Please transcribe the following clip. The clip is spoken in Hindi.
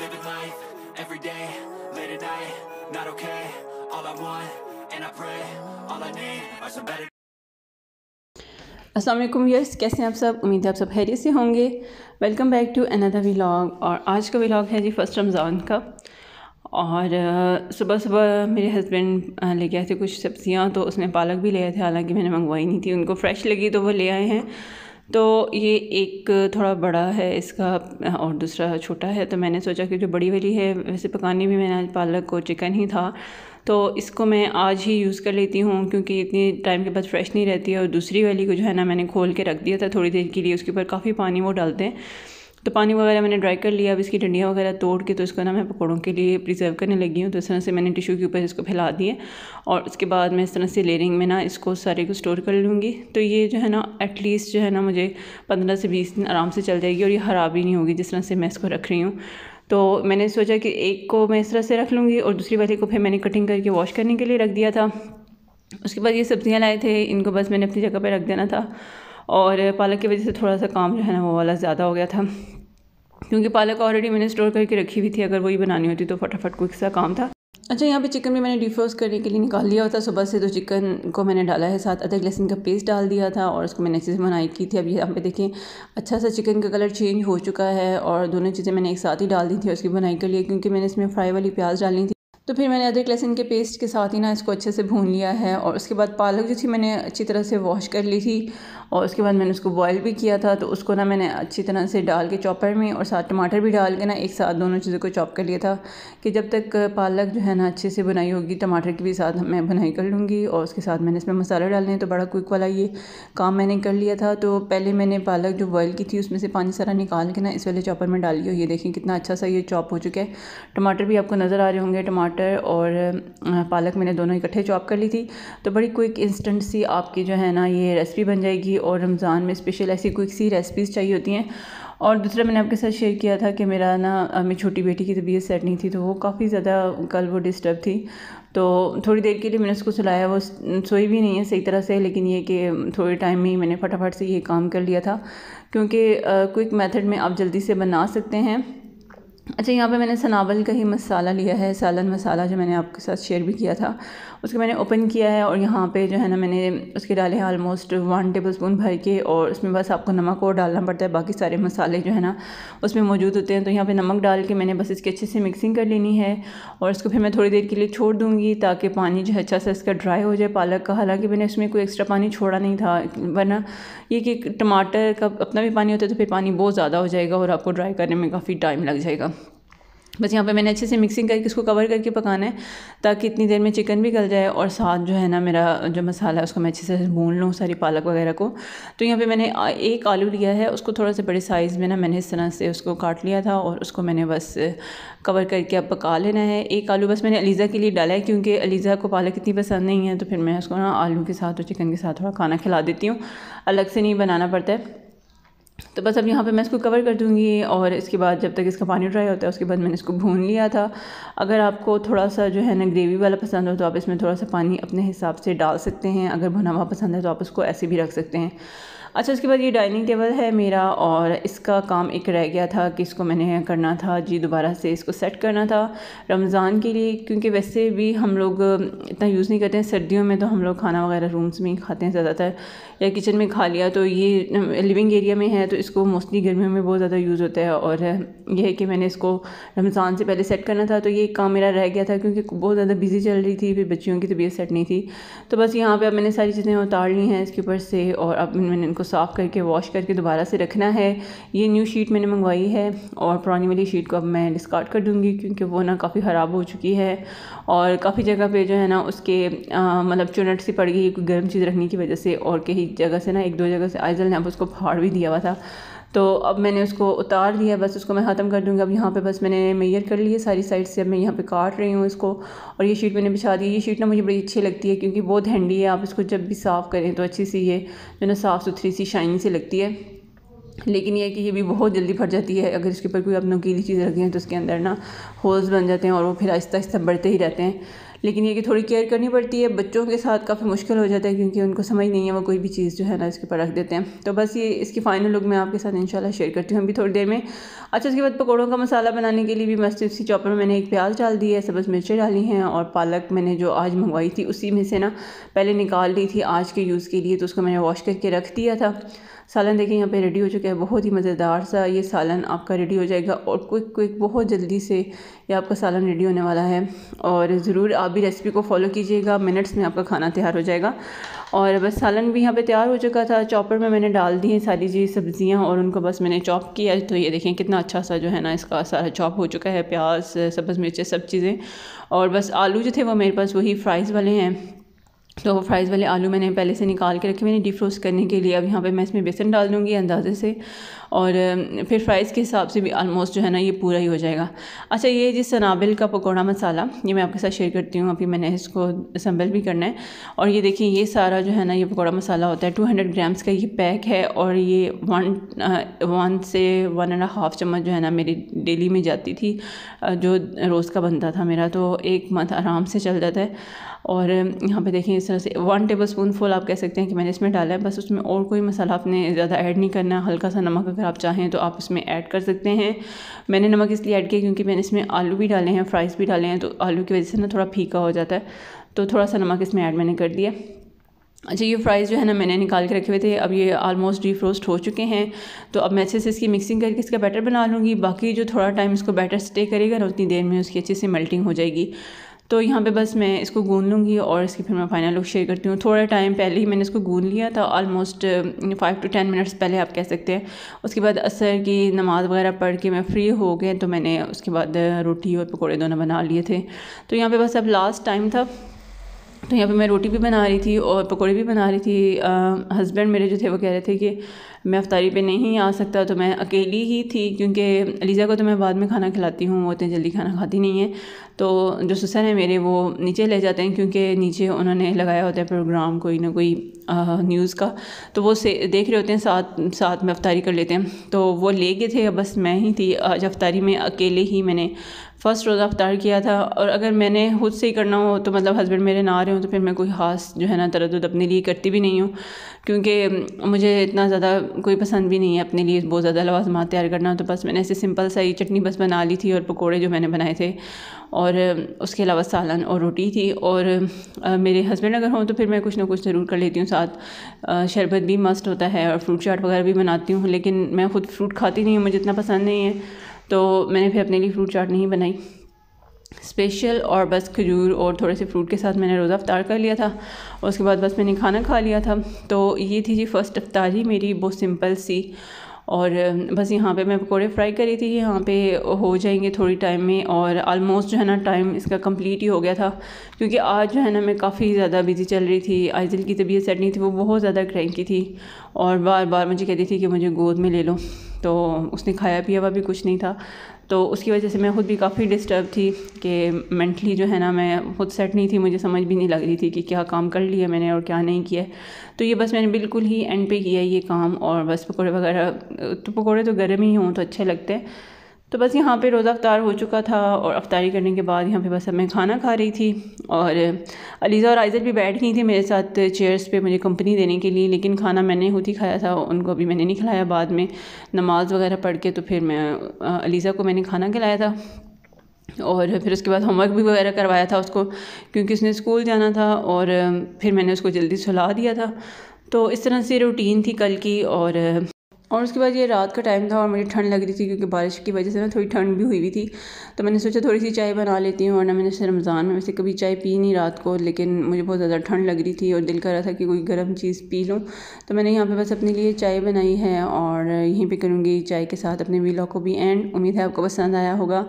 Living life, every day late at night, not okay All I want, and I pray, all I need are some better Aslam yes कैसे हैं आप सब उम्मीद है आप सब हैरी से होंगे welcome back to another vlog और आज का व्लाग है जी फर्स्ट रमज़ान का और सुबह सुबह मेरे हस्बैंड ले गए थे कुछ सब्जियां तो उसने पालक भी ले आए थे हालांकि मैंने मंगवाई नहीं थी उनको फ्रेश लगी तो वो ले आए हैं तो ये एक थोड़ा बड़ा है इसका और दूसरा छोटा है तो मैंने सोचा कि जो बड़ी वाली है वैसे पकाने भी मैंने आज पालक और चिकन ही था तो इसको मैं आज ही यूज़ कर लेती हूँ क्योंकि इतने टाइम के बाद फ्रेश नहीं रहती है और दूसरी वाली को जो है ना मैंने खोल के रख दिया था थोड़ी देर के लिए उसके ऊपर काफ़ी पानी वो डालते हैं तो पानी वगैरह मैंने ड्राई कर लिया अब इसकी डंडियाँ वगैरह तोड़ के तो इसको ना मैं पकौड़ों के लिए प्रिजर्व करने लगी हूँ तो इस तरह से मैंने टिशू के ऊपर इसको फैला दिए और उसके बाद मैं इस तरह से लेयरिंग में ना इसको सारे को स्टोर कर लूँगी तो ये जो है ना एटलीस्ट जो है ना मुझे पंद्रह से बीस दिन आराम से चल जाएगी और ये ख़राब ही नहीं होगी जिस तरह से मैं इसको रख रही हूँ तो मैंने सोचा कि एक को मैं इस तरह से रख लूँगी और दूसरी वाली को फिर मैंने कटिंग करके वॉश करने के लिए रख दिया था उसके बाद ये सब्ज़ियाँ लाए थे इनको बस मैंने अपनी जगह पर रख देना था और पालक की वजह से थोड़ा सा काम जो है ना वो वाला ज़्यादा हो गया था क्योंकि पालक ऑलरेडी मैंने स्टोर करके रखी हुई थी अगर वही बनानी होती तो फटाफट कोई सा काम था अच्छा यहाँ पे चिकन भी मैंने डिफ्रोज करने के लिए निकाल लिया होता सुबह से तो चिकन को मैंने डाला है साथ अदरक लहसुन का पेस्ट डाल दिया था और उसको मैंने अच्छे से बनाई की थी अब यहाँ पे देखें अच्छा सा चिकन का कलर चेंज हो चुका है और दोनों चीज़ें मैंने एक साथ ही डाल दी थी उसकी बनाई के लिए क्योंकि मैंने इसमें फ्राई वाली प्याज डाली थी तो फिर मैंने अदरक लहसुन के पेस्ट के साथ ही ना इसको अच्छे से भून लिया है और उसके बाद पालक जो थी मैंने अच्छी तरह से वॉश कर ली थी और उसके बाद मैंने उसको बॉयल भी किया था तो उसको ना मैंने अच्छी तरह से डाल के चॉपर में और साथ टमाटर भी डाल के ना एक साथ दोनों चीज़ों को चॉप कर लिया था कि जब तक पालक जो है ना अच्छे से बनाई होगी टमाटर की भी साथ मैं बनाई कर लूँगी और उसके साथ मैंने इसमें मसाला डालने तो बड़ा क्विक वाला ये काम मैंने कर लिया था तो पहले मैंने पालक जो बॉयल की थी उसमें से पानी सारा निकाल के ना इस वाले चॉपर में डाली लिया ये देखें कितना अच्छा सा ये चॉप हो चुका है टमाटर भी आपको नज़र आ रहे होंगे टमाटर टमाटर और पालक मैंने दोनों इकट्ठे चॉप कर ली थी तो बड़ी क्विक इंस्टेंट सी आपकी जो है ना ये रेसिपी बन जाएगी और रमज़ान में स्पेशल ऐसी क्विक सी रेसिपीज़ चाहिए होती हैं और दूसरा मैंने आपके साथ शेयर किया था कि मेरा ना मेरी छोटी बेटी की तबीयत सेट नहीं थी तो वो काफ़ी ज़्यादा कल वो डिस्टर्ब थी तो थोड़ी देर के लिए मैंने उसको सुलाया वो सोई भी नहीं है सही तरह से लेकिन ये कि थोड़े टाइम में ही मैंने फटाफट से ये काम कर लिया था क्योंकि क्विक मेथड में आप जल्दी से बना सकते हैं अच्छा यहाँ पे मैंने सनावल का ही मसाला लिया है सालन मसाला जो मैंने आपके साथ शेयर भी किया था उसको मैंने ओपन किया है और यहाँ पे जो है ना मैंने उसके डाले हैं आलमोस्ट वन टेबल स्पून भर के और उसमें बस आपको नमक और डालना पड़ता है बाकी सारे मसाले जो है ना उसमें मौजूद होते हैं तो यहाँ पर नमक डाल के मैंने बस इसकी अच्छे से मिक्सिंग कर लेनी है और उसको फिर मैं थोड़ी देर के लिए छोड़ दूँगी ताकि पानी जो है अच्छा सा इसका ड्राई हो जाए पालक का हालाँकि मैंने उसमें कोई एक्स्ट्रा पानी छोड़ा नहीं था वरना ये कि टमाटर का अपना भी पानी होता है तो फिर पानी बहुत ज़्यादा हो जाएगा और आपको ड्राई करने में काफ़ी टाइम लग जाएगा बस यहाँ पे मैंने अच्छे से मिक्सिंग करके इसको कवर करके पकाना है ताकि इतनी देर में चिकन भी गल जाए और साथ जो है ना मेरा जो मसाला है उसको मैं अच्छे से भून लूँ सारी पालक वगैरह को तो यहाँ पे मैंने एक आलू लिया है उसको थोड़ा सा बड़े साइज़ में ना मैंने इस तरह से उसको काट लिया था और उसको मैंने बस कवर करके अब पका लेना है एक आलू बस मैंने अलीज़ा के लिए डाला है क्योंकि अलीज़ा को पालक इतनी पसंद नहीं है तो फिर मैं उसको ना आलू के साथ और चिकन के साथ थोड़ा खाना खिला देती हूँ अलग से नहीं बनाना पड़ता है तो बस अब यहाँ पे मैं इसको कवर कर दूँगी और इसके बाद जब तक इसका पानी ड्राई होता है उसके बाद मैंने इसको भून लिया था अगर आपको थोड़ा सा जो है ना ग्रेवी वाला पसंद हो तो आप इसमें थोड़ा सा पानी अपने हिसाब से डाल सकते हैं अगर भुना हुआ पसंद है तो आप उसको ऐसे भी रख सकते हैं अच्छा उसके बाद ये डाइनिंग टेबल है मेरा और इसका काम एक रह गया था कि इसको मैंने करना था जी दोबारा से इसको सेट करना था रमज़ान के लिए क्योंकि वैसे भी हम लोग इतना यूज़ नहीं करते हैं सर्दियों में तो हम लोग खाना वगैरह रूम्स में ही खाते हैं ज़्यादातर या किचन में खा लिया तो ये लिविंग एरिया में है तो इसको मोस्टली गर्मियों में बहुत ज़्यादा यूज़ होता है और यह है कि मैंने इसको रमज़ान से पहले सेट करना था तो ये काम मेरा रह गया था क्योंकि बहुत ज़्यादा बिजी चल रही थी फिर बच्चियों की तबीयत सेट नहीं थी तो बस यहाँ पर अब मैंने सारी चीज़ें उतार ली हैं इसके ऊपर से और अब मैंने इनको साफ़ करके वॉश करके दोबारा से रखना है ये न्यू शीट मैंने मंगवाई है और पुरानी वाली शीट को अब मैं डिस्कार्ड कर दूँगी क्योंकि वो ना काफ़ी ख़राब हो चुकी है और काफ़ी जगह पर जो है ना उसके मतलब चुनट सी पड़ गई गर्म चीज़ रखने की वजह से और कहीं जगह से ना एक दो जगह से आइजल ने अब उसको फाड़ भी दिया हुआ था तो अब मैंने उसको उतार लिया बस उसको मैं ख़त्म कर दूँगी अब यहाँ पे बस मैंने मैयर कर ली है सारी साइड से अब मैं यहाँ पे काट रही हूँ इसको और ये शीट मैंने बिछा दी ये शीट ना मुझे बड़ी अच्छी लगती है क्योंकि बहुत हैंडी है आप इसको जब भी साफ़ करें तो अच्छी सी ये जो ना साफ़ सुथरी सी शाइन सी लगती है लेकिन यह कि ये भी बहुत जल्दी फट जाती है अगर इसके ऊपर कोई आप नुकीली चीज़ रखें तो उसके अंदर ना होल्स बन जाते हैं और वो फिर आहिस्ता आहिस्ता बढ़ते ही रहते हैं लेकिन ये कि थोड़ी केयर करनी पड़ती है बच्चों के साथ काफ़ी मुश्किल हो जाता है क्योंकि उनको समझ नहीं है वो कोई भी चीज़ जो है ना इसके ऊपर रख देते हैं तो बस ये इसकी फाइनल लुक मैं आपके साथ इंशाल्लाह शेयर करती हूँ अभी थोड़ी देर में अच्छा उसके बाद पकौड़ों का मसाला बनाने के लिए भी मस्त उसी चॉपर में मैंने एक प्याज डाल दी है सब्ज़ मिर्चें डाली हैं और पालक मैंने जो आज मंगवाई थी उसी में से ना पहले निकाल ली थी आज के यूज़ के लिए तो उसको मैंने वॉश करके रख दिया था सालन देखिए यहाँ पे रेडी हो चुका है बहुत ही मज़ेदार सा ये सालन आपका रेडी हो जाएगा और क्विक क्विक बहुत जल्दी से ये आपका सालन रेडी होने वाला है और ज़रूर आप भी रेसिपी को फॉलो कीजिएगा मिनट्स में आपका खाना तैयार हो जाएगा और बस सालन भी यहाँ पे तैयार हो चुका था चॉपर में मैंने डाल दी हैं सारी जी सब्ज़ियाँ और उनको बस मैंने चॉप किया तो ये देखें कितना अच्छा सा जो है ना इसका सारा चॉप हो चुका है प्याज सब्ज़ मिर्चें सब चीज़ें और बस आलू जो थे वो मेरे पास वही फ्राइज़ वाले हैं तो फ्राइज़ वाले आलू मैंने पहले से निकाल के रखे मैंने डीफ्रोस्ट करने के लिए अब यहाँ पे मैं इसमें बेसन डाल दूँगी अंदाज़े से और फिर फ्राइज़ के हिसाब से भी आलमोस्ट जो है ना ये पूरा ही हो जाएगा अच्छा ये जिस सनाबिल का पकौड़ा मसाला ये मैं आपके साथ शेयर करती हूँ अभी मैंने इसको असम्बल भी करना है और ये देखिए ये सारा जो है ना ये पकौड़ा मसाला होता है टू हंड्रेड ग्राम्स का ये पैक है और ये वन वन से वन एंड हाफ चम्मच जो है ना मेरी डेली में जाती थी जो रोज़ का बनता था मेरा तो एक मंथ आराम से चल जाता है और यहाँ पे देखें इस तरह से वन टेबल स्पून फुल आप कह सकते हैं कि मैंने इसमें डाला है बस उसमें और कोई मसाला आपने ज़्यादा ऐड नहीं करना हल्का सा नमक अगर आप चाहें तो आप उसमें ऐड कर सकते हैं मैंने नमक इसलिए ऐड किया क्योंकि मैंने इसमें आलू भी डाले हैं फ्राइज़ भी डाले हैं तो आलू की वजह से ना थोड़ा फीका हो जाता है तो थोड़ा सा नमक इसमें ऐड मैंने कर दिया अच्छा ये फ्राइज़ जो है ना मैंने निकाल के रखे हुए थे अब ये आलमोस्ट डीप रोस्ट हो चुके हैं तो अब मैं अच्छे से इसकी मिक्सिंग करके इसका बैटर बना लूँगी बाकी जो थोड़ा टाइम इसको बैटर स्टे करेगा ना उतनी देर में उसकी अच्छे से मेल्टिंग हो जाएगी तो यहाँ पे बस मैं इसको गूंद लूँगी और इसकी फिर मैं फाइनल लुक शेयर करती हूँ थोड़ा टाइम पहले ही मैंने इसको गूंद लिया था almost five to ten minutes पहले आप कह सकते हैं उसके बाद असर की नमाज़ वगैरह पढ़ के मैं फ्री हो गए तो मैंने उसके बाद रोटी और पकौड़े दोनों बना लिए थे तो यहाँ पर बस अब लास्ट टाइम था तो यहाँ पे मैं रोटी भी बना रही थी और पकौड़े भी बना रही थी हस्बैंड मेरे जो थे वो कह रहे थे कि मैं अफ्तारी पे नहीं आ सकता तो मैं अकेली ही थी क्योंकि अलीज़ा को तो मैं बाद में खाना खिलाती हूँ वो इतने जल्दी खाना खाती नहीं है तो जो ससर हैं मेरे वो नीचे ले जाते हैं क्योंकि नीचे उन्होंने लगाया होता है प्रोग्राम कोई ना कोई न्यूज़ का तो वो से देख रहे होते हैं साथ साथ में अफ्तारी कर लेते हैं तो वो ले गए थे बस मैं ही थी आज अफ्तारी में अकेले ही मैंने फ़र्स्ट रोज़ा अफ्तार किया था और अगर मैंने खुद से ही करना हो तो मतलब हस्बैंड मेरे ना आ रहे हो तो फिर मैं कोई ख़ास जो है ना तरद अपने लिए करती भी नहीं हूँ क्योंकि मुझे इतना ज़्यादा कोई पसंद भी नहीं है अपने लिए बहुत ज़्यादा लवाजमात तैयार करना तो बस मैंने ऐसे सिंपल सा ही चटनी बस बना ली थी और पकौड़े जो मैंने बनाए थे और उसके अलावा सालन और रोटी थी और मेरे हस्बैंड अगर हों तो फिर मैं कुछ ना कुछ ज़रूर कर लेती हूँ साथ साथ शरबत भी मस्त होता है और फ्रूट चाट वगैरह भी बनाती हूँ लेकिन मैं ख़ुद फ्रूट खाती नहीं हूँ मुझे इतना पसंद नहीं है तो मैंने फिर अपने लिए फ्रूट चाट नहीं बनाई स्पेशल और बस खजूर और थोड़े से फ्रूट के साथ मैंने रोज़ा अफ्तार कर लिया था उसके बाद बस मैंने खाना खा लिया था तो ये थी जी फ़र्स्ट अफ्तारी मेरी बहुत सिंपल सी और बस यहाँ पे मैं पकौड़े फ्राई करी थी यहाँ पे हो जाएंगे थोड़ी टाइम में और आलमोस्ट जो है ना टाइम इसका कंप्लीट ही हो गया था क्योंकि आज जो है ना मैं काफ़ी ज़्यादा बिजी चल रही थी आइजल की तबीयत सेट नहीं थी वो बहुत ज़्यादा क्रैंकी थी और बार बार मुझे कहती थी कि मुझे गोद में ले लो तो उसने खाया पिया हुआ भी कुछ नहीं था तो उसकी वजह से मैं ख़ुद भी काफ़ी डिस्टर्ब थी कि मेंटली जो है ना मैं खुद सेट नहीं थी मुझे समझ भी नहीं लग रही थी कि क्या काम कर लिया मैंने और क्या नहीं किया तो ये बस मैंने बिल्कुल ही एंड पे किया ये काम और बस पकौड़े वगैरह तो पकौड़े तो गर्म ही हों तो अच्छे लगते हैं तो बस यहाँ पे रोज़ा अफ्तार हो चुका था और अफ्तारी करने के बाद यहाँ पे बस मैं खाना खा रही थी और अलीज़ा और आइज़त भी बैठ गई थी मेरे साथ चेयर्स पे मुझे कंपनी देने के लिए लेकिन खाना मैंने खुद ही खाया था उनको अभी मैंने नहीं खिलाया बाद में नमाज़ वगैरह पढ़ के तो फिर मैं अलीज़ा को मैंने खाना खिलाया था और फिर उसके बाद होमवर्क भी वगैरह करवाया था उसको क्योंकि उसने स्कूल जाना था और फिर मैंने उसको जल्दी सुला दिया था तो इस तरह से रूटीन थी कल की और और उसके बाद ये रात का टाइम था और मुझे ठंड लग रही थी क्योंकि बारिश की वजह से ना थोड़ी ठंड भी हुई हुई थी तो मैंने सोचा थोड़ी सी चाय बना लेती हूँ वरना मैंने रमज़ान में वैसे कभी चाय पी नहीं रात को लेकिन मुझे बहुत ज़्यादा ठंड लग रही थी और दिल कर रहा था कि कोई गर्म चीज़ पी लूँ तो मैंने यहाँ पर बस अपने लिए चाय बनाई है और यहीं पर करूँगी चाय के साथ अपने वीलॉ को भी एंड उम्मीद है आपको पसंद आया होगा